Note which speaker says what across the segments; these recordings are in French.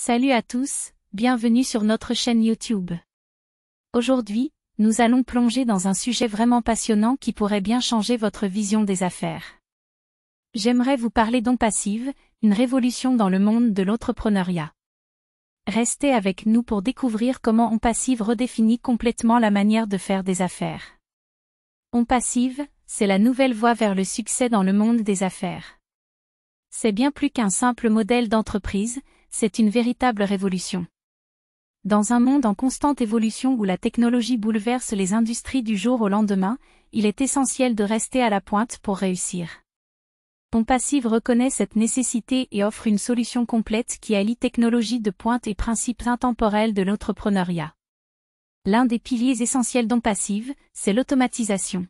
Speaker 1: Salut à tous, bienvenue sur notre chaîne YouTube. Aujourd'hui, nous allons plonger dans un sujet vraiment passionnant qui pourrait bien changer votre vision des affaires. J'aimerais vous parler d'On Passive, une révolution dans le monde de l'entrepreneuriat. Restez avec nous pour découvrir comment On Passive redéfinit complètement la manière de faire des affaires. On Passive, c'est la nouvelle voie vers le succès dans le monde des affaires. C'est bien plus qu'un simple modèle d'entreprise, c'est une véritable révolution. Dans un monde en constante évolution où la technologie bouleverse les industries du jour au lendemain, il est essentiel de rester à la pointe pour réussir. Pompassive reconnaît cette nécessité et offre une solution complète qui allie technologie de pointe et principes intemporels de l'entrepreneuriat. L'un des piliers essentiels d'Ompassive, c'est l'automatisation.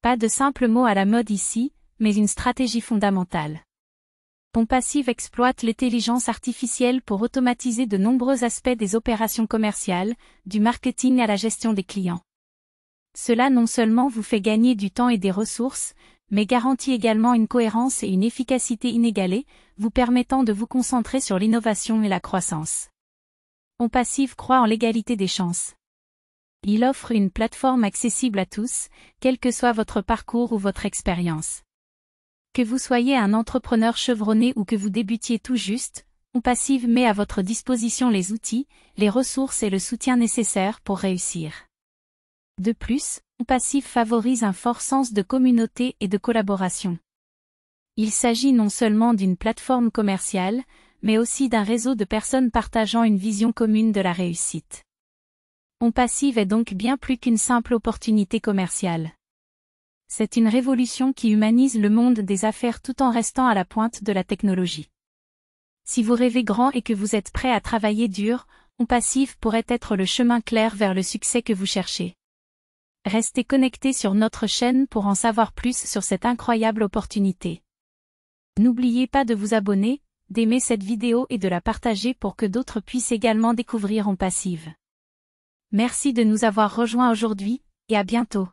Speaker 1: Pas de simple mot à la mode ici, mais une stratégie fondamentale. Passive exploite l'intelligence artificielle pour automatiser de nombreux aspects des opérations commerciales, du marketing à la gestion des clients. Cela non seulement vous fait gagner du temps et des ressources, mais garantit également une cohérence et une efficacité inégalées, vous permettant de vous concentrer sur l'innovation et la croissance. On Passive croit en l'égalité des chances. Il offre une plateforme accessible à tous, quel que soit votre parcours ou votre expérience. Que vous soyez un entrepreneur chevronné ou que vous débutiez tout juste, OnPassive met à votre disposition les outils, les ressources et le soutien nécessaires pour réussir. De plus, Passive favorise un fort sens de communauté et de collaboration. Il s'agit non seulement d'une plateforme commerciale, mais aussi d'un réseau de personnes partageant une vision commune de la réussite. On est donc bien plus qu'une simple opportunité commerciale. C'est une révolution qui humanise le monde des affaires tout en restant à la pointe de la technologie. Si vous rêvez grand et que vous êtes prêt à travailler dur, on passif pourrait être le chemin clair vers le succès que vous cherchez. Restez connectés sur notre chaîne pour en savoir plus sur cette incroyable opportunité. N'oubliez pas de vous abonner, d'aimer cette vidéo et de la partager pour que d'autres puissent également découvrir on passive. Merci de nous avoir rejoints aujourd'hui, et à bientôt.